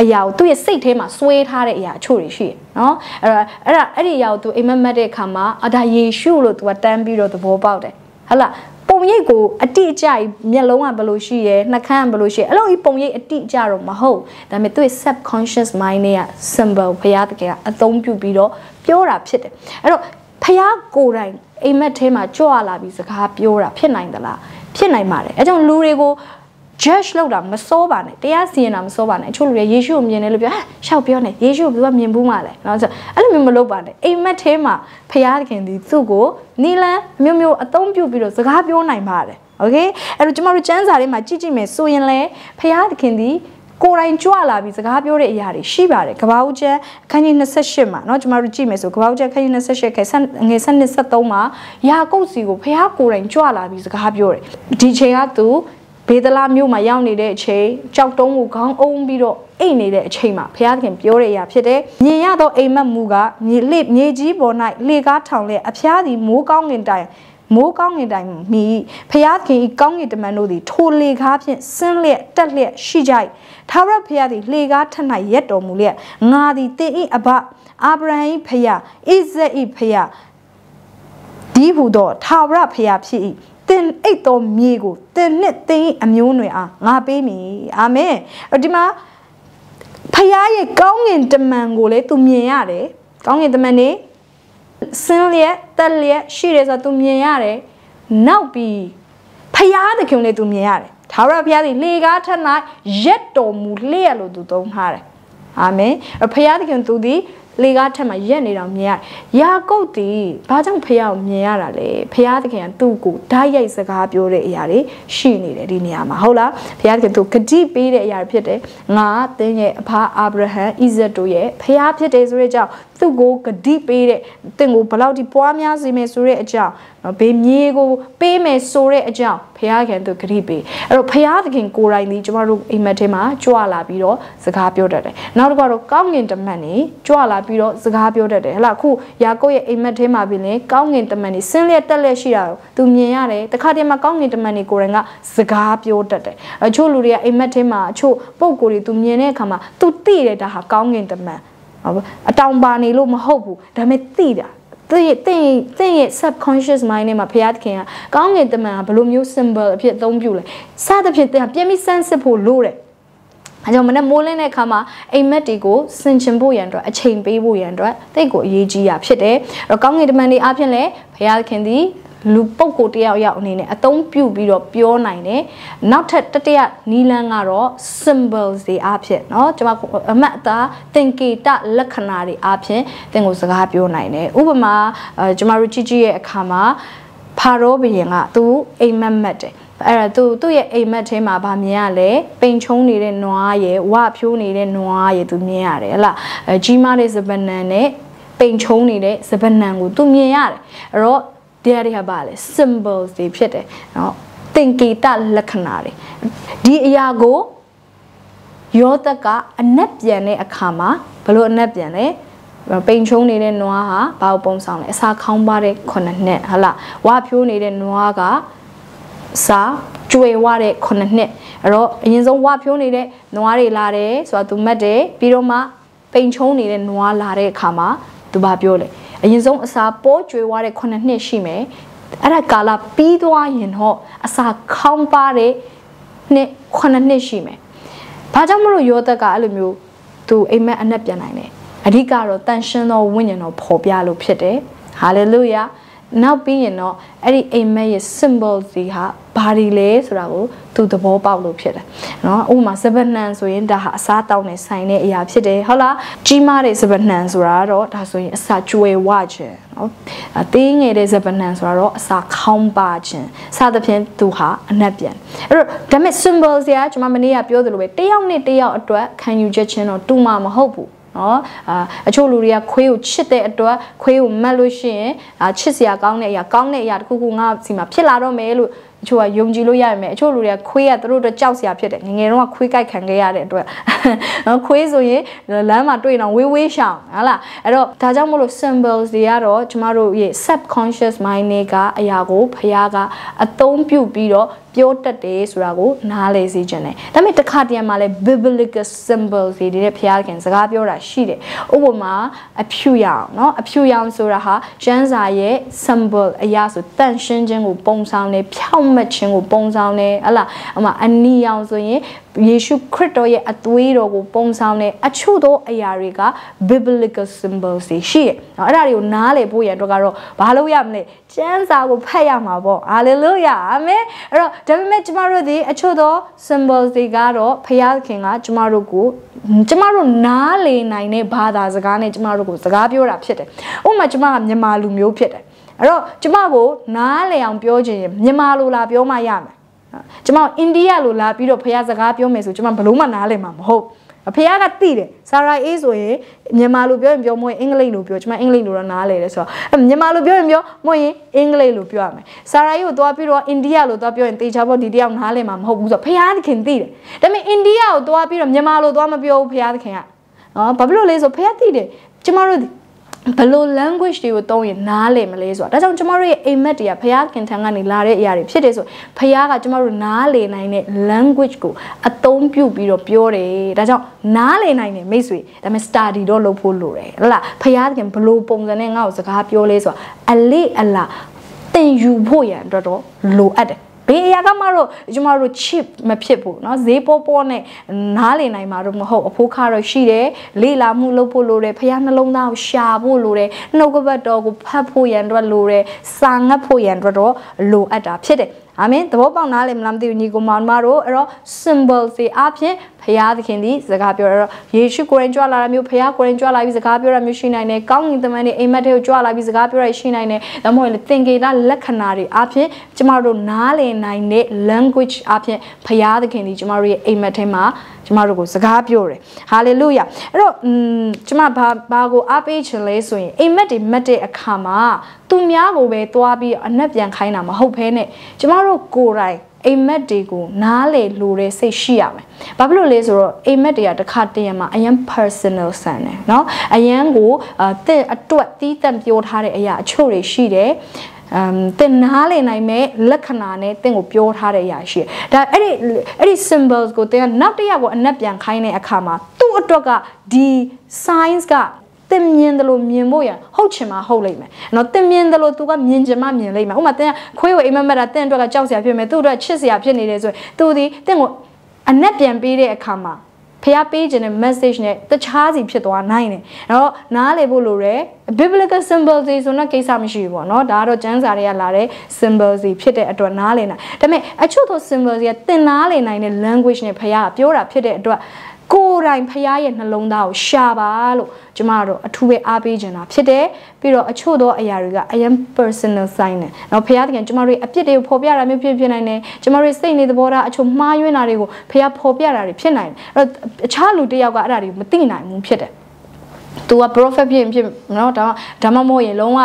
အရာကိုသူ့ရဲ့စိတ်ထဲမှာစွဲထားတဲ့အရာအချို့တွေရှိရနော်အဲ့တော့အဲ့ဒါအဲ့ဒီအရာကိုသူအိမ်မက်မက်တဲ့အခါမှာအဒါယေရှုလို့သူကတန်းပြီးတော့သဘောပေါက်တယ်ဟုတ်လားပုံရိပ်ကိုအတိအကျမျက်လုံးကဘယ်လိုရှိရဲနှာခမ်းကဘယ်လိုရှိရဲအဲ့လိုကြီးပုံရိပ်အတိအကျတော့မဟုတ်ဒါပေမဲ့သူ့ subconscious mind နဲ့က symbol ဘုရားတကယ်ကအသုံးပြုပြီးတော့ပြောတာဖြစ်တယ်အဲ့တော့ဖះကိုယ်တိုင်အိမ်မက်ထဲမှာကြွလာပြီးစကားပြောတာဖြစ်နိုင်သလားဖြစ်နိုင်ပါတယ်အဲကြောင့်လူတွေကို judge လောက်တာမစိုးပါနဲ့တရားစီရင်တာမစိုးပါနဲ့အချို့လူတွေယေရှုကိုမြင်တယ်လို့ပြောဟဲ့ရှောက်ပြောနေယေရှုကိုဘယ်ကမြင်ဘူးမှလဲနော်ဆိုအဲ့လိုမျိုးမလုပ်ပါနဲ့အိမ်မက်ထဲမှာဖရာသခင်ဒီသူ့ကိုနီလန်မျိုးမျိုးအသုံးပြုပြီးတော့စကားပြောနိုင်ပါတယ်โอเคအဲ့တော့ကျမတို့စံစာလေးမှာကြည့်ကြည့်မယ်ဆိုရင်လဲဖရာသခင်ဒီကိုယ်တိုင်ကြွလာပြီးစကားပြောတဲ့အရာတွေရှိပါတယ်ကဘာဦးကျန်းအခန်းကြီး28မှာเนาะကျွန်တော်တို့ကြည့်မယ်ဆိုကဘာဦးကျန်းအခန်းကြီး28ခဲငွေ73မှာယာကုပ်စီကိုဖះကိုယ်တိုင်ကြွလာပြီးစကားပြောတယ်ဒီချိန်ကသူဘေဒလာမြို့မှာရောက်နေတဲ့အချိန်ကြောက်တုံးကိုခေါင်းအုံးပြီးတော့အိတ်နေတဲ့အချိန်မှာဘုရားသခင်ပြောတဲ့အရာဖြစ်တယ်။မြင်ရသောအိမ်မက်မူကမြေလေမြေကြီးပေါ်၌လေကားထောင်လျက်အဖျားသည်မိုးကောင်းငင်တိုင်မိုးကောင်းငင်တိုင်မီဖျားခင်ဤကောင်းငင်တမန်တို့သည်ထိုလေကားဖြင့်ဆင်းလျက်တက်လျက်ရှိကြ၏သာရဖျားသည် လေကားထ၌ရက်တော်မူလျက်ငါသည်တင်ဤအဘအာဗြဟံဤဖျားဣဇက်ဤဖျားဒီဟုသောသာရဖျားဖြစ်၏တင်အိတ်သောမြေကိုတင်နဲ့တင်းအမျိုးနွယ်အားငါပေးမည် အာမင်ဒီမှာဖခင်ရဲ့ကောင်းငင်တမန်ကိုလည်းသူမြင်ရတယ်ကောင်းငင်တမန်နေစင်းလျက်တက်လျက်ရှိတယ်ဆိုတော့သူမြင်ရတယ်နောက်ပြီးဖခင်သခင်လည်းသူမြင်ရတယ်ထာဝရဘုရားသည် လေကားထက်၌ရက်တော်မူလျက်လို့သူသုံးထားတယ်အာမင်ဖခင်သခင်သူသည်လေကားထက်မှာရက်နေတော့မြင်ရတယ်။ယာကုပ်တီဘာကြောင့်ဖះကိုမြင်ရတာလဲ။ဖះသခင်ကသူ့ကိုဓာတ်ရိုက်စကားပြောတဲ့အရာတွေရှိနေတယ်ဒီနေရာမှာဟုတ်လား။ဖះသခင်သူဂတိပေးတဲ့အရာတွေဖြစ်တယ်။ငါသင်ရဲ့အဖအာဗြဟံဣဇက်တို့ရဲ့ဖះဖြစ်တယ်ဆိုတဲ့ကြောင့်သူ့ကိုဂတိပေးတဲ့တင့်ကိုဘလောက်ထိပွားများစေမယ်ဆိုတဲ့အကြောင်းနော်ဘေးမြေကိုပေးမယ်ဆိုတဲ့အကြောင်းဘုရားခင်သူဂတိပေးအဲ့တော့ဘုရားသခင်ကိုယ်တိုင်ဒီကျမတို့အိမ်မက်ထဲမှာကြွလာပြီးတော့စကားပြောတတ်တယ်နောက်တစ်ခါတော့ကောင်းငင်တမန်နေကြွလာပြီးတော့စကားပြောတတ်တယ်ဟလာခုယာကုပ်ရဲ့အိမ်မက်ထဲမှာပြင်လေကောင်းငင်တမန်နေဆင်းလျက်တက်လျက်ရှိတာကိုသူမြင်ရတယ်တခါတည်းမှာကောင်းငင်တမန်နေကိုယ်တိုင်ကစကားပြောတတ်တယ်အချို့လူတွေကအိမ်မက်ထဲမှာအချို့ပုံကိုယ်တွေသူမြင်တဲ့အခါမှာသူသိတယ်ဒါဟာကောင်းငင်တမန်အတောင်ပါနေလို့မဟုတ်ဘူးဒါပေမဲ့သိတာတင့်တင့်တင့်ရဲ့ subconscious mind နဲ့မှာဘုရားသခင်ကကောင်းငင်တမန်ကဘယ်လိုမျိုး symbol အဖြစ်အသုံးပြုလဲစသဖြင့်တင့်ကပြင်ပြီးစမ်းစစ်ဖို့လိုတယ်အဲကြောင့်မနေ့မိုးလင်းတဲ့အခါမှာအိမ်မက်တွေကိုဆင်ခြင်ဖို့ရန်အတွက်အချိန်ပေးဖို့ရန်အတွက်တိတ်ကိုအရေးကြီးရဖြစ်တယ်။အဲ့တော့ကောင်းငင်တမန်တွေအပြင်လည်းဘုရားသခင်သည်လူပုံကိုတယောက်ယောက်အနေနဲ့အသုံးပြုပြီးတော့ပြောနိုင်တယ်နောက်ထပ်တတိယနီလန်းကတော့ symbols တွေအဖြစ်เนาะကျွန်မအမတ်အသားသင်္ကေတလက္ခဏာတွေအဖြစ်သင်ကိုစကားပြောနိုင်တယ်ဥပမာကျွန်မတို့ជីជីရဲ့အခါမှာဖာရောဘုရင်ကသူအိမ်မက်မက်တယ်အဲ့ဒါသူသူ့ရဲ့အိမ်မက်ထဲမှာဗာမြင်ရလဲပိန်ချုံနေတဲ့နွားရယ်ဝဖြိုးနေတဲ့နွားရယ်သူမြင်ရတယ်ဟလားကြီးမားတဲ့ဇပနံနဲ့ပိန်ချုံနေတဲ့ဇပနံကိုသူမြင်ရတယ်အဲ့တော့တရားတွေဟာဘာလဲ symbols တွေဖြစ်တယ်နော်သင်္ကေတလက္ခဏာတွေဒီအရာကိုယောသက်ကအနက်ပြန်တဲ့အခါမှာဘလို့အနက်ပြန်လဲပိန်ချုံနေတဲ့နွားဟာဘာကိုပုံဆောင်လဲအစာခေါင်းပါတဲ့ခုနှစ်နှစ်ဟလားဝါဖြိုးနေတဲ့နွားကစာကျွေဝတဲ့ခုနှစ်နှစ်အဲ့တော့အရင်ဆုံးဝါဖြိုးနေတဲ့နွားတွေလာတယ်ဆိုတော့သူမတ်တယ်ပြီးတော့မှပိန်ချုံနေတဲ့နွားလာတဲ့အခါမှာသူဘာပြောလဲအရင်ဆုံးအစာပိုးကြွေဝါတဲ့9နှစ်ရှိမယ်အဲ့ဒါကာလပြီးသွားရင်တော့အစာခေါင်းပါတဲ့နှစ်9နှစ်ရှိမယ်ဘာကြောင့်မလို့ယောသက်ကအဲ့လိုမျိုးသူအိမ်မက်အနက်ပြန်နိုင်တယ်အဓိကတော့တန်ရှင်းသောဝိညာဉ်တော်ပေါ်ပြလို့ဖြစ်တယ်ဟာလေလုယာနောက်ပြီးရင်တော့အဲ့ဒီအိမ်မက်ရဲ့ symbol တွေဟာဘာတွေလဲဆိုတာကိုသူသဘောပေါက်လို့ဖြစ်တယ်เนาะဥပမာစပနှံဆိုရင်ဒါဟာအစားတောင်းနေဆိုင်တဲ့အရာဖြစ်တယ်ဟုတ်လားကြီးမားတဲ့စပနှံဆိုတာတော့ဒါဆိုရင်အစာကျွဲဝခြင်းเนาะတင်းငယ်တဲ့စပနှံဆိုတာတော့အစာခေါင်းပါခြင်းစသဖြင့်သူဟာအနက်ပြန်အဲ့တော့ဒါမဲ့ symbol စရာကျွန်မမနေ့ကပြောသလိုပဲတယောက်နဲ့တယောက်အတွက်ခံယူချက်ချင်းတော့တူမှာမဟုတ်ဘူးနော်အချို့လူတွေကခွေးကိုချစ်တဲ့အတွက်ခွေးကိုမတ်လို့ရှိရင်ချစ်စရာကောင်းတဲ့အရာကောင်းတဲ့အရာတစ်ခုခုငါစီမှာဖြစ်လာတော့မယ်လို့အချို့ကယုံကြည်လို့ရရမယ်အချို့လူတွေကခွေးကသူတို့အတွက်ကြောက်စရာဖြစ်တယ်ငငယ်တော့ခွေးကြိုက်ခံခဲ့ရတဲ့အတွက်နော်ခွေးဆိုရင်လမ်းမှာတွေ့တော့ဝေးဝေးရှောင်ဟာလားအဲ့တော့ဒါကြောင့်မို့လို့ symbols တွေကတော့ကျမတို့ရဲ့ subconscious mind တွေကအရာကိုဖះကအသုံးပြုပြီးတော့ပြောတတ်တယ်ဆိုတာကိုနားလည်စေချင်တယ်ဒါပေမဲ့တခါတရံမှာလဲ biblical symbols တွေတဲ့ဘုရားခင်စကားပြောတာရှိတယ်ဥပမာအဖြူရောင်เนาะအဖြူရောင်ဆိုတာဟာရန်စာရဲ့ symbol အရာဆိုတန့်ရှင်းခြင်းကိုပုံဆောင်တယ်ဖြောင့်မတ်ခြင်းကိုပုံဆောင်တယ်ဟလားဥပမာအနီရောင်ဆိုရင်ယေရှုခရစ်တော်ရဲ့အသွေးတော်ကိုပုံဆောင်တဲ့အချို့သောအရာတွေက biblical symbols တွေရှိတယ်။နော်အဲ့ဒါတွေကို နားလည်ဖို့ရန်အတွက်ကတော့ဘာလို့ရမလဲ။ကျမ်းစာကိုဖတ်ရမှာပေါ့။ hallelujah အာမင်။အဲ့တော့ဒါပေမဲ့ကျမတို့ဒီအချို့သော symbols တွေကတော့ဖခင်ကကျမတို့ကိုကျမတို့နားလည်နိုင်တဲ့ဘာသာစကားနဲ့ကျမတို့ကိုစကားပြောတာဖြစ်တယ်။ဥပမာကျမကမြန်မာလူမျိုးဖြစ်တယ်။အဲ့တော့ကျမကိုနားလည်အောင်ပြောချင်ရင်မြန်မာလိုလာပြောမှရမယ်။ကျွန်မအိန္ဒိယလိုလာပြီးတော့ဖခင်စကားပြောမယ်ဆိုကျွန်မဘလို့မှနားလည်မှာမဟုတ်အဖေကတိတယ်ဆာရာအေးဆိုရင်မြန်မာလိုပြောရင်ပြောမွေးအင်္ဂလိပ်လိုပြောကျွန်မအင်္ဂလိပ်လိုတော့နားလေတယ်ဆိုတော့မြန်မာလိုပြောရင်ပြောမွေးရင်အင်္ဂလိပ်လိုပြောရမယ်ဆာရာအေးကိုသွားပြီးတော့အိန္ဒိယလိုသွားပြောရင်တေချာပေါ့ဒီတယောက်နားလည်မှာမဟုတ်ဘူးဆိုတော့ဖခင်သခင်တိတယ်ဒါပေမဲ့အိန္ဒိယကိုသွားပြီးတော့မြန်မာလိုသွားမပြောဘူးဖခင်သခင်ကနော်ဘာဖြစ်လို့လဲဆိုဖခင်တိတယ်ကျမတို့ဘလို့ language တွေကိုသုံးရင်နားလည်မလဲဆိုတာဒါကြောင့်ကျမတို့ရဲ့အိမ်မက်တွေကဘုရားခင်ထံကနေလာတဲ့အရာတွေဖြစ်တယ်ဆိုဘုရားကကျမတို့နားလည်နိုင်တဲ့ language ကိုအသုံးပြုပြီးတော့ပြောတယ်ဒါကြောင့်နားလည်နိုင်တယ်မိတ်ဆွေဒါပေမဲ့ study တော့လုပ်ဖို့လိုတယ်ဟုတ်လားဘုရားခင်ဘလို့ပုံစံနဲ့ငါ့ကိုစကားပြောလဲဆိုတာအလေးအလားသင်ယူဖို့ရန်အတွက်တော့လိုအပ်တယ်အရာကမှတော့ကျမတို့ cheap မဖြစ်ဘူးเนาะဈေးပေါ်ပေါ်နဲ့နားလည်နိုင်မှာတော့မဟုတ်အဖိုးခါတော့ရှိတယ်လေလာမှုလုပ်ဖို့လိုတယ်ဖះနှလုံးသားကိုရှာဖို့လိုတယ်နှုတ်ကပတ်တော်ကိုဖတ်ဖို့ရန်အတွက်လိုတယ်စာငတ်ဖို့ရန်အတွက်တော့လိုအပ်တာဖြစ်တယ်အာမင်သဘောပေါက်နားလည်မလားမသိဘူးညီကိုမောင်မတို့အဲ့တော့ symbol တွေအပြင်ဖရာသခင်ဒီစကားပြောတော့ယေရှုကိုရင်ကြွလာတာမျိုးဖရာကိုရင်ကြွလာပြီးစကားပြောတာမျိုးရှိနိုင်တယ်ကောင်းကင်သမန်တွေအိမ်မက်တွေကိုကြွလာပြီးစကားပြောတာရှိနိုင်တယ်ဒါမှမဟုတ်လေသင်္ကေတလက္ခဏာတွေအပြင်ကျမတို့နားလည်နိုင်တဲ့ language အပြင်ဖရာသခင်ဒီကျမတို့ရဲ့အိမ်မက်ထဲမှာကျမတို့ကိုစကားပြောတယ် hallelujah အဲ့တော့อืมကျမဘာဘာကိုအားပေးခြင်းလဲဆိုရင်အိမ်မက်တွေမက်တဲ့အခါမှာသူများကိုပဲတွားပြီးအနက်ပြန်ခိုင်းတာမဟုတ်ဘဲနဲ့ကျမတို့ကိုယ်တိုင်အိမ်မက်တွေကိုနားလေလိုတဲ့စိတ်ရှိရမယ်။ဘာဖြစ်လို့လဲဆိုတော့အိမ်မက်တွေကတစ်ခါတည်းမှာအရင် personal ဆန်တယ်เนาะအရင်ကိုတဲ့အတွက်တီးတန့်ပြောထားတဲ့အရာအချို့တွေရှိတယ်အမ်တင်နားလေနိုင်မဲ့လက္ခဏာနဲ့တင့်ကိုပြောထားတဲ့အရာရှိတယ်။ဒါအဲ့ဒီအဲ့ဒီ symbols ကိုတင်ကနောက်တစ်ယောက်ကိုအနက်ပြန်ခိုင်းတဲ့အခါမှာသူ့အတွက်ကဒီ signs ကတင်မြင်တယ်လို့မြင်ဖို့ရဟုတ်ချင်မှဟုတ်လိမ့်မယ်နော်တင်မြင်တယ်လို့သူကမြင်ချင်မှမြင်လိမ့်မယ်ဥပမာတင်ကခွေးကိုအိမ်မက်မက်တာတင်အတွက်ကကြောက်စရာဖြစ်မယ်သူ့အတွက်ချစ်စရာဖြစ်နေတယ်ဆိုရင်သူဒီတင်ကိုအနက်ပြန်ပေးတဲ့အခါမှာဖះပေးခြင်းနဲ့ message နဲ့တခြားစီဖြစ်သွားနိုင်တယ်။အဲတော့နားလည်ဖို့လိုတယ်။ biblical symbols တွေဆိုတော့ကိစ္စမရှိဘူးပေါ့နော်။ဒါကတော့ကျမ်းစာတွေကလာတဲ့ symbols တွေဖြစ်တဲ့အတွက်နားလည်နိုင်။ဒါပေမဲ့အချို့သော symbols တွေကသင်နားလည်နိုင်တဲ့ language နဲ့ဖះကပြောတာဖြစ်တဲ့အတွက်ကိုယ်တိုင်ဖရားရဲ့နှလုံးသားကိုရှာပါလို့ကျမတို့အထူးပဲအားပေးချင်တာဖြစ်တယ်ပြီးတော့အချို့သောအရာတွေကအရင် personal sign နဲ့เนาะဖရားတကယ်ကျမတို့ရဲ့အပြစ်တွေကိုဖော်ပြတာမျိုးဖြစ်ဖြစ်နိုင်တယ်ကျမတို့ရဲ့စိတ်နေသဘောထားအချို့မှားယွင်းတာတွေကိုဖရားဖော်ပြတာတွေဖြစ်နိုင်တယ်အဲ့တော့အခြားလူတစ်ယောက်ကအဲ့ဒါတွေကိုမသိနိုင်ဘူးဖြစ်တယ်သူက prophet ဖြစ်ဖြစ်เนาะဒါဒါမှမဟုတ်ရင်လုံးဝ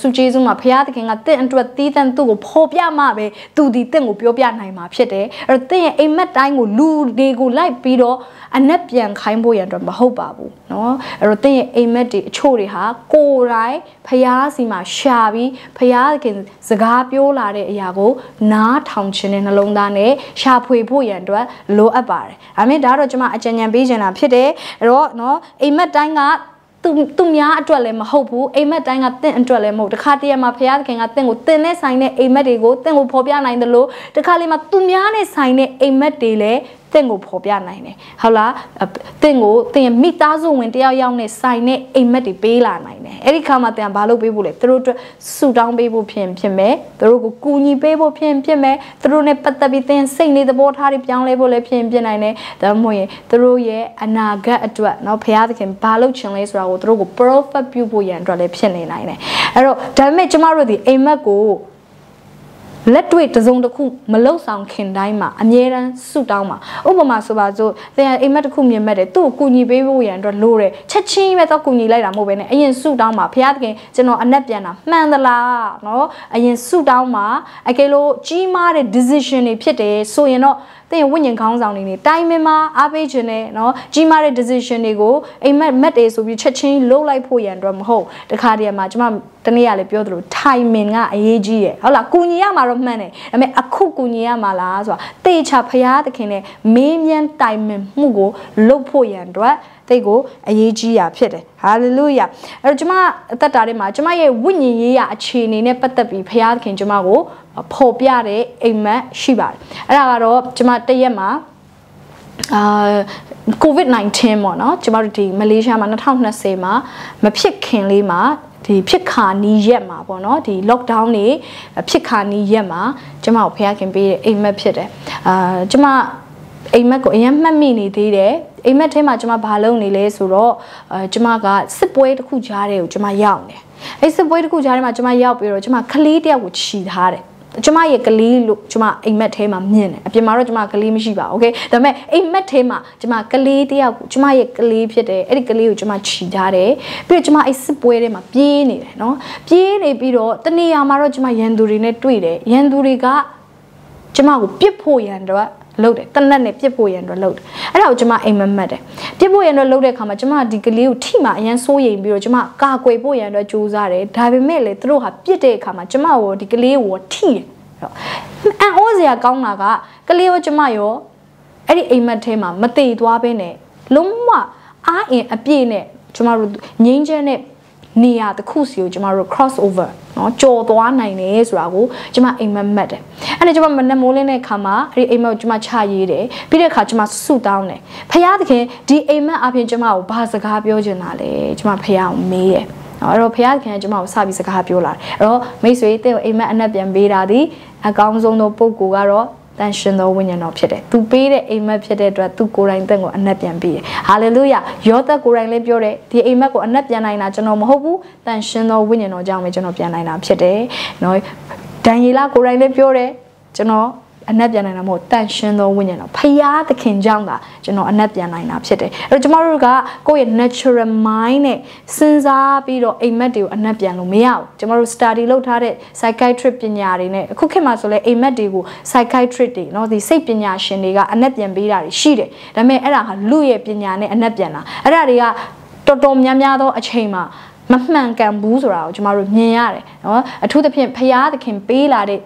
စုကျေးစုမှာဘုရားသခင်ကတင့်အတွက်တီးတန့်သူ့ကိုဖော်ပြမှပဲသူဒီတင့်ကိုပြောပြနိုင်မှာဖြစ်တယ်အဲ့တော့တင့်ရဲ့အိမ်မက်တိုင်းကိုလူတွေကိုလိုက်ပြီးတော့အနက်ပြန်ခိုင်းဖို့ရန်အတွက်မဟုတ်ပါဘူးเนาะအဲ့တော့တင့်ရဲ့အိမ်မက်တွေအချို့တွေဟာကိုယ်တိုင်ဘုရားစီမှာရှာပြီးဘုရားသခင် စကားပြောလာတဲ့အရာကိုနားထောင်ခြင်းနဲ့နှလုံးသားနဲ့ရှာဖွေဖို့ရန်အတွက်လိုအပ်ပါတယ်အာမင်ဒါတော့ကျွန်မအကြံဉာဏ်ပေးချင်တာဖြစ်တယ်အဲ့တော့เนาะအိမ်မက်တိုင်းကသူသူများအတွက်လည်းမဟုတ်ဘူးအိမ်မက်တိုင်းကတင့်အတွက်လည်းမဟုတ်တခါတည်းမှာဖခင်သခင်ကတင့်ကိုတင်နဲ့ဆိုင်တဲ့အိမ်မက်တွေကိုတင့်ကိုဖော်ပြနိုင်တယ်လို့တခါလေးမှာသူများနဲ့ဆိုင်တဲ့အိမ်မက်တွေလည်းတင့်ကိုပေါ်ပြနိုင်တယ်ဟုတ်လားတင့်ကိုတင်မိသားစုဝင်တယောက်ယောက်နဲ့ဆိုင်နဲ့အိမ်မက်တွေပေးလာနိုင်တယ်အဲ့ဒီခါမှာတင်ဘာလုပ်ပေးဖို့လဲသူတို့အတွက်ဆူတောင်းပေးဖို့ဖြစ်ဖြစ်မယ်သူတို့ကိုကူညီပေးဖို့ဖြစ်ဖြစ်မယ်သူတို့နဲ့ပတ်သက်ပြီးတင်စိတ်နေသဘောထားတွေပြောင်းလဲဖို့လည်းဖြစ်ဖြစ်နိုင်တယ်ဒါမှမဟုတ်ရင်သူတို့ရဲ့အနာဂတ်အတွက်เนาะဘုရားသခင်ဘာလုပ်ချင်လဲဆိုတာကိုသူတို့ကို perfect ပြုဖို့ရန်အတွက်လည်းဖြစ်နေနိုင်တယ်အဲ့တော့ဒါပေမဲ့ကျမတို့ဒီအိမ်မက်ကိုလက်တွေ့တစုံတစ်ခုမလောက်ဆောင်ခင်တိုင်းမှာအမြဲတမ်းဆုတောင်းမှာဥပမာဆိုပါစို့တန်အိမ်မက်တစ်ခုမြင်မဲ့တယ်သူ့ကိုကူညီပေးဖို့ရန်အတွက်လိုတယ်ချက်ချင်းပဲတော့ကူညီလိုက်တာမဟုတ်ပဲနဲ့အရင်ဆုတောင်းမှာဘုရားသခင်ကျွန်တော်အနက်ပြန်တာမှန်သလားနော်အရင်ဆုတောင်းမှာအကယ်လို့ကြီးမားတဲ့ decision တွေဖြစ်တယ်ဆိုရင်တော့တဲ့ဝိညာဉ်ခေါင်းဆောင်တွေနေတိုင်းမင်းမအားပေးခြင်းနဲ့เนาะကြီးမားတဲ့ decision တွေကိုအိမ်မက်မက်တေဆိုပြီးချက်ချင်းလှုပ်လိုက်ဖို့ရန်တော့မဟုတ်တခါတည်းမှာကျွန်မတနေ့ကလည်းပြောသလို timing ကအရေးကြီးတယ်ဟုတ်လားကုညီရမှာတော့တော့မှန်တယ်ဒါပေမဲ့အခုကူညီရမှာလားဆိုတာတေချာဖရာသခင်နဲ့မေးမြန်းတိုင်ပင်မှုကို လုပ်ဖို့ရန်အတွက်တိတ်ကို အရေးကြီးတာဖြစ်တယ်ဟာလေလုယာအဲ့တော့ကျမအသက်တာထဲမှာကျမရဲ့ဝိညာဉ်ရေးရအခြေအနေနဲ့ပတ်သက်ပြီးဖရာသခင်ကျမကိုပေါ်ပြတဲ့အိမ်မက်ရှိပါတယ်အဲ့ဒါကတော့ကျမတရက်မှာအာ covid 19ပေါ့เนาะကျမတို့ဒီမလေးရှားမှာ2020မှာ မဖြစ်ခင်လေးမှာဒီဖြစ်ခါနီးရက်မှာပေါ့နော်ဒီ lockdown နေဖြစ်ခါနီးရက်မှာကျမကိုဖះခင်ပေးတဲ့အိမ်မက်ဖြစ်တယ်အာကျမအိမ်မက်ကိုအရင်မှတ်မိနေသေးတယ်အိမ်မက်ထဲမှာကျမဘာလုပ်နေလဲဆိုတော့အဲကျမကစစ်ပွဲတစ်ခုကြားတဲ့ကိုကျမရောက်နေအဲစစ်ပွဲတစ်ခုကြားထဲမှာကျမရောက်ပြီးတော့ကျမကလေးတယောက်ကိုချီထားတယ်ကျမရဲ့ကလေးလို့ကျမအိမ်မက်ထဲမှာမြင်တယ်အပြင်မှာတော့ကျမကလေးမရှိပါဘူးโอเคဒါပေမဲ့အိမ်မက်ထဲမှာကျမကလေးတယောက်ကျမရဲ့ကလေးဖြစ်တယ်အဲ့ဒီကလေးကိုကျမချီထားတယ်ပြီးတော့ကျမအဲ့စစ်ပွဲထဲမှာပြေးနေတယ်เนาะပြေးနေပြီးတော့တနေရာမှာတော့ကျမရန်သူတွေနဲ့တွေ့တယ်ရန်သူတွေကကျမကိုပြစ်ဖို့ရန်တော့လှုပ်တယ်တနက်နဲ့ပြစ်ဖို့ရန်အတွက်လှုပ်တယ်အဲ့ဒါကိုကျမအိမ်မမက်တယ်ပြစ်ဖို့ရန်အတွက်လှုပ်တဲ့အခါမှာကျမဒီကလေးကိုထိမှအရန်စိုးရိမ်ပြီးတော့ကျမကာကွယ်ဖို့ရန်အတွက်ကြိုးစားတယ်ဒါပေမဲ့လေသူတို့ဟာပြစ်တဲ့အခါမှာကျမကိုဒီကလေးကိုထိတယ်အန်အိုးစရာကောင်းတာကကလေးရောကျမရောအဲ့ဒီအိမ်မက်ထဲမှာမတည်သွားဘဲနဲ့လုံးဝအားအင်အပြည့်နဲ့ကျမတို့ငြိမ်းချမ်းတဲ့နေရာတစ်ခုစီကိုကျမတို့ cross over เนาะကြော်သွားနိုင်တယ်ဆိုတာကိုကျမအိမ်မက်မှတ်တယ်အဲ့ဒါကျမမနှမိုးလင်းတဲ့ခါမှာအဲ့ဒီအိမ်မက်ကိုကျမချရေးတယ်ပြီးတဲ့ခါကျမဆုတောင်းတယ်ဖရာသခင်ဒီအိမ်မက်အပြင်ကျမကိုဘာစကားပြောချင်တာလဲကျမဖရာကိုမေးတယ်အဲ့တော့ဘုရားခင်ကကျွန်မကိုစပြီးစကားပြောလာတယ်အဲ့တော့မိတ်ဆွေတဲ့အိမ်မက်အနက်ပြန်ပေးတာဒီအကောင်းဆုံးသောပုဂ္ဂိုလ်ကတော့တန်ရှင်သောဝိညာဉ်တော်ဖြစ်တယ်။သူပေးတဲ့အိမ်မက်ဖြစ်တဲ့အတွက်သူကိုယ်တိုင်တင့်ကိုအနက်ပြန်ပြီးတယ်။ဟာလေလုယာယောသက်ကိုယ်တိုင်လည်းပြောတယ်ဒီအိမ်မက်ကိုအနက်ပြန်နိုင်တာကျွန်တော်မဟုတ်ဘူး။တန်ရှင်သောဝိညာဉ်တော်ကြောင့်ပဲကျွန်တော်ပြန်နိုင်တာဖြစ်တယ်။နော်ဒန်ယေလကိုယ်တိုင်လည်းပြောတယ်ကျွန်တော်အနက်ပြန်နိုင်တာမဟုတ်တန်ရှင်းသောဝိညာဉ်တော်ဖရာသခင်ကြောင့်သာကျွန်တော်အနက်ပြန်နိုင်တာဖြစ်တယ်အဲ့တော့ကျမတို့ကကိုယ့်ရဲ့ natural mind နဲ့စဉ်းစားပြီးတော့အိမ်မက်တွေကိုအနက်ပြန်လို့မရဘူးကျမတို့ study လုပ်ထားတဲ့ psychiatric ပညာတွေနဲ့အခုခေတ်မှာဆိုလဲအိမ်မက်တွေကို psychiatric တွေเนาะဒီစိတ်ပညာရှင်တွေကအနက်ပြန်ပေးတာတွေရှိတယ်ဒါပေမဲ့အဲ့ဒါဟာလူရဲ့ပညာနဲ့အနက်ပြန်တာအဲ့ဒါတွေကတော်တော်များများသောအချိန်မှာမမှန်ကန်ဘူးဆိုတာကိုကျမတို့မြင်ရတယ်เนาะအထူးသဖြင့်ဖရာသခင်ပေးလာတဲ့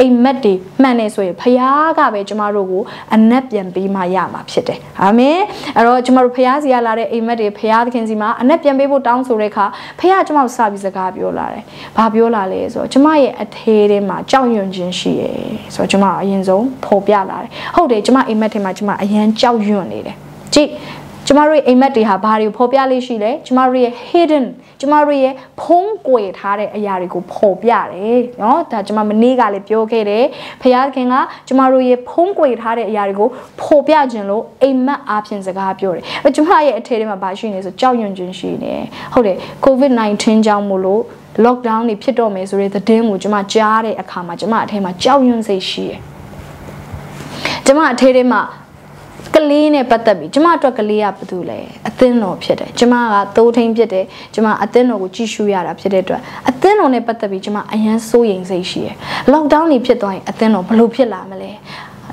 အိမ်မက်တွေမှန်နေဆိုရင်ဖခင်ကပဲကျမတို့ကိုအနက်ပြန်ပေးမှရမှာဖြစ်တယ်အာမင်အဲ့တော့ကျမတို့ဖခင်စီကလာတဲ့အိမ်မက်တွေဖခင်သခင်စီမှာအနက်ပြန်ပေးဖို့တောင်းဆိုတဲ့အခါဖခင်ကျမတို့စပြီးစကားပြောလာတယ်ဘာပြောလာလဲဆိုတော့ကျမရဲ့အထဲထဲမှာကြောက်ရွံ့ခြင်းရှိရယ်ဆိုတော့ကျမအရင်ဆုံးဖော်ပြလာတယ်ဟုတ်တယ်ကျမအိမ်မက်ထဲမှာကျမအရန်ကြောက်ရွံ့နေတယ်ကြည့်ကျမတို့ရဲ့အိမ်မက်တွေဟာဘာတွေဖော်ပြလေးရှိလဲကျမတို့ရဲ့ hidden ကျမတို့ရဲ့ဖုံးကွယ်ထားတဲ့အရာတွေကိုဖော်ပြတယ်နော်ဒါကျမမနေ့ကလည်းပြောခဲ့တယ်ဖခင်ကကျမတို့ရဲ့ဖုံးကွယ်ထားတဲ့အရာတွေကိုဖော်ပြခြင်းလို့အိမ်မက်အားဖြင့်စကားပြောတယ်အဲကျမရဲ့အထဲထဲမှာဘာရှိနေဆိုကြောက်ရွံ့ခြင်းရှိနေဟုတ်တယ် covid-19 ကြောင့်မို့လို့ lockdown တွေဖြစ်တော့မယ်ဆိုတဲ့သတင်းကိုကျမကြားတဲ့အခါမှာကျမအထဲမှာကြောက်ရွံ့စိတ်ရှိတယ်ကျမအထဲထဲမှာကလေးနဲ့ပတ်သက်ပြီးကျမအတွက်ကလေးကဘာလို့လဲအသင်းတော်ဖြစ်တယ်ကျမကသိုးထိန်ဖြစ်တယ်ကျမအသင်းတော်ကိုကြည့်ရှုရတာဖြစ်တဲ့အတွက်အသင်းတော်နဲ့ပတ်သက်ပြီးကျမအရန်စိုးရိမ်စိတ်ရှိရယ်လော့ကဒေါင်းတွေဖြစ်သွားရင်အသင်းတော်ဘလို့ဖြစ်လာမလဲ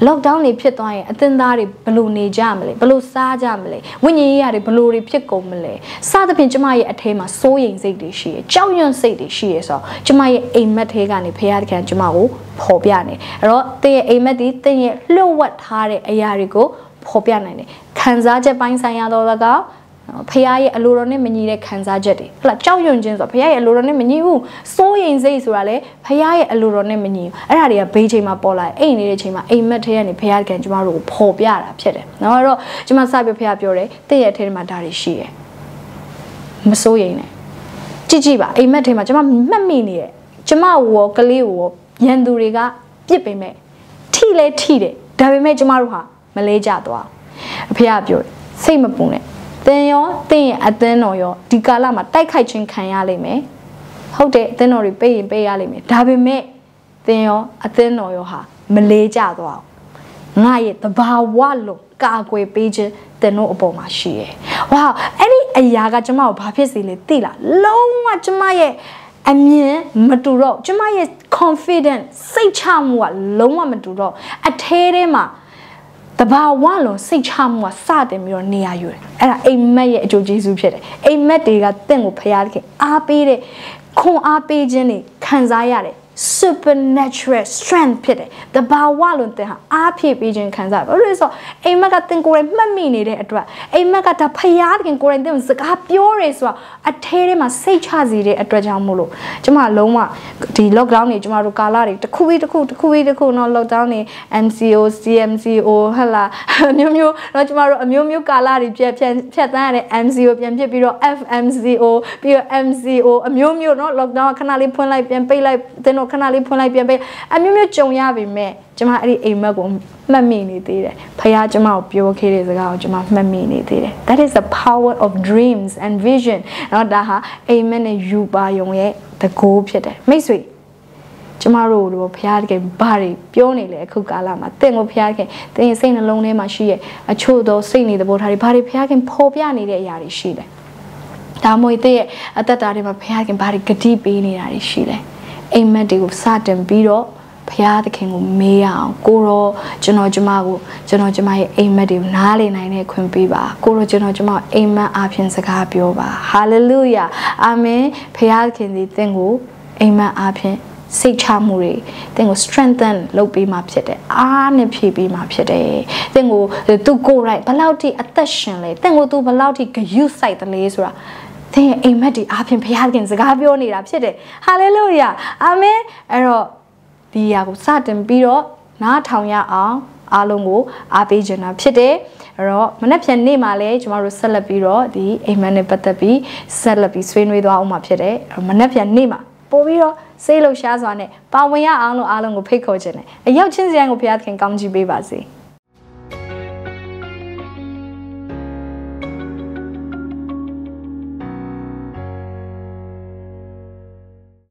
လော့ဒေါင်းတွေဖြစ်သွားရင်အသင်းသားတွေဘလို့နေကြမလဲဘလို့စားကြမလဲဝိညာဉ်ရေးရတွေဘလို့တွေဖြစ်ကုန်မလဲစသဖြင့်ကျမရဲ့အထဲမှာစိုးရိမ်စိတ်တွေရှိရယ်ကြောက်ရွံ့စိတ်တွေရှိရယ်ဆိုတော့ကျမရဲ့အိမ်မက်ထဲကနေဖရာသခင်ကျမကိုပေါ်ပြနေအဲ့တော့တင်းရဲ့အိမ်မက်ဒီတင်းရဲ့လှုပ်ဝက်ထားတဲ့အရာတွေကိုဖော်ပြနိုင်တယ်ခံစားချက်ပိုင်းဆိုင်ရာတော့လကောက်ဖះရဲ့အလိုတော်နဲ့မညီတဲ့ခံစားချက်တွေဟုတ်လားကြောက်ရွံ့ခြင်းဆိုတာဖះရဲ့အလိုတော်နဲ့မညီဘူးစိုးရိမ်စိတ်ဆိုတာလည်းဖះရဲ့အလိုတော်နဲ့မညီဘူးအဲ့ဒါတွေကဘေးချိန်မှာပေါ်လာအိမ်နေတဲ့ချိန်မှာအိမ်မက်ထဲကနေဖះကံကျမတို့ကိုပေါ်ပြတာဖြစ်တယ်နော်အဲ့တော့ကျမစပြဖះပြောတယ်တင့်ရဲ့အထဲမှာဒါတွေရှိတယ်မစိုးရိမ်နဲ့ကြည့်ကြည့်ပါအိမ်မက်ထဲမှာကျမမှတ်မိနေတယ်ကျမရောကလေးရောရန်သူတွေကပြစ်ပေးမဲ့ထိလဲထိတယ်ဒါပေမဲ့ကျမတို့ဟာမလဲကြသွားအဖေကပြောတယ်စိတ်မပူနဲ့သင်ရောသင်ရဲ့အသင်းတော်ရောဒီကာလမှာတိုက်ခိုက်ခြင်းခံရလိမ့်မယ်ဟုတ်တယ်အသင်းတော်တွေပိတ်ရင်ပိတ်ရလိမ့်မယ်ဒါပေမဲ့သင်ရောအသင်းတော်ရောဟာမလဲကြသွားငါရဲ့တဘာဝလုံးကာကွယ်ပေးခြင်းတင်တို့အပေါ်မှာရှိတယ်။ဝါအဲ့ဒီအရာကကျမကိုဘာဖြစ်စေလဲသိလား။လုံးဝကျမရဲ့အမြင်မတူတော့ကျမရဲ့ confident စိတ်ချမှုကလုံးဝမတူတော့အထဲထဲမှာတဘာဝလုံးစိတ်ချမှုကစတင်ပြီးတော့နေရာယူတယ်အဲ့ဒါအိမ်မက်ရဲ့အကျိုးကျေးဇူးဖြစ်တယ်အိမ်မက်တွေကတင့်ကိုဖျားတဲ့အားပေးတဲ့ခွန်အားပေးခြင်းတွေခံစားရတယ် supernatural strength ဖြစ်တယ်။တဘာဝလွန်သင်ဟာအားဖြည့်ပေးခြင်းခံစားရ။ဘာလို့လဲဆိုတော့အိမ်မက်ကသင်ကိုယ်တိုင်မှတ်မိနေတဲ့အတွက်အိမ်မက်ကဒါဖယားတင်ကိုယ်တိုင်သင်စကားပြောရဲဆိုတော့အထဲထဲမှာစိတ်ချစီတဲ့အတွက်ကြောင့်မို့လို့ကျမလုံးဝဒီ lockdown တွေကျမတို့ကာလတွေတစ်ခုပြီးတစ်ခုတစ်ခုပြီးတစ်ခုเนาะ lockdown တွေ MCO CMCO ဟလာမျိုးမျိုးเนาะကျမတို့အမျိုးမျိုးကာလတွေပြတ်ဖြတ်ဖြတ်သန်းရတဲ့ MCO ပြန်ပြစ်ပြီးတော့ FMCO ပြီးတော့ MCO အမျိုးမျိုးเนาะ lockdown ခဏလေးဖွင့်လိုက်ပြန်ပိတ်လိုက်သင်တို့တော့ခဏလေးဖွင့်လိုက်ပြန်ပေးအမျိုးမျိုးကြုံရပြီမဲ့ကျမအဲ့ဒီအိမ်မက်ကိုမှတ်မိနေသေးတယ်ဖခင်ကျမကိုပြောခဲ့တဲ့စကားကိုကျမမှတ်မိနေသေးတယ် that is the power of dreams and vision နော်ဒါဟာအိမ်မက်နဲ့ယူပါယုံရဲ့တကိုးဖြစ်တယ်မိတ်ဆွေကျမတို့လိုဘုရားတကယ်ဘာတွေပြောနေလဲအခုကာလမှာတင့်ကိုဘုရားခင်တင်းရဲ့စိတ်နှလုံးထဲမှာရှိရဲ့အချို့သောစိတ်နေသဘောထားတွေဘာတွေဘုရားခင်ပေါ်ပြနေတဲ့အရာတွေရှိတယ်။ဒါမှမဟုတ်တင့်ရဲ့အသက်တာတွေမှာဘုရားခင်ဘာတွေဂတိပေးနေတာတွေရှိတယ်။အိမ်မက်တွေကိုစတင်ပြီးတော့ဘုရားသခင်ကိုမေးရအောင်ကိုရောကျွန်တော်ကျမကိုကျွန်တော်ကျမရဲ့အိမ်မက်တွေကိုနားလည်နိုင်တဲ့ခွင့်ပေးပါကိုရောကျွန်တော်ကျမအိမ်မက်အပြင်စကားပြောပါဟာလေလုယာအာမင်ဘုရားသခင်ဒီသင်ကိုအိမ်မက်အပြင်စိတ်ချမှုတွေသင်ကို strengthen လုပ်ပေးမှာဖြစ်တယ်အားနဲ့ဖြည့်ပေးမှာဖြစ်တယ်သင်ကိုသူကိုယ် right ဘလောက်ထိအသက်ရှင်လဲသင်ကိုသူဘလောက်ထိဂယုစိုက်တယ်လဲဆိုတာသင်ရဲ့အိမ်မက်ဒီအားဖြင့်ဘုရားခင်စကားပြောနေတာဖြစ်တယ်ဟာလေလုယာအာမင်အဲ့တော့ဒီရာကိုစတင်ပြီးတော့နားထောင်ရအောင်အားလုံးကိုအားပေးချင်တာဖြစ်တယ်အဲ့တော့မနေ့ပြန်နေ့မှာလည်းကျမတို့ဆက်လက်ပြီးတော့ဒီအိမ်မက်နဲ့ပတ်သက်ပြီးဆက်လက်ပြီးဆွေးနွေးသွားအောင်မှာဖြစ်တယ်မနေ့ပြန်နေ့မှာပို့ပြီးတော့စေးလှရှားစွာနဲ့ပါဝင်ရအောင်လို့အားလုံးကိုဖိတ်ခေါ်ခြင်းနဲ့အရောက်ချင်းစရိုင်းကိုဘုရားခင်ကောင်းချီးပေးပါစေ။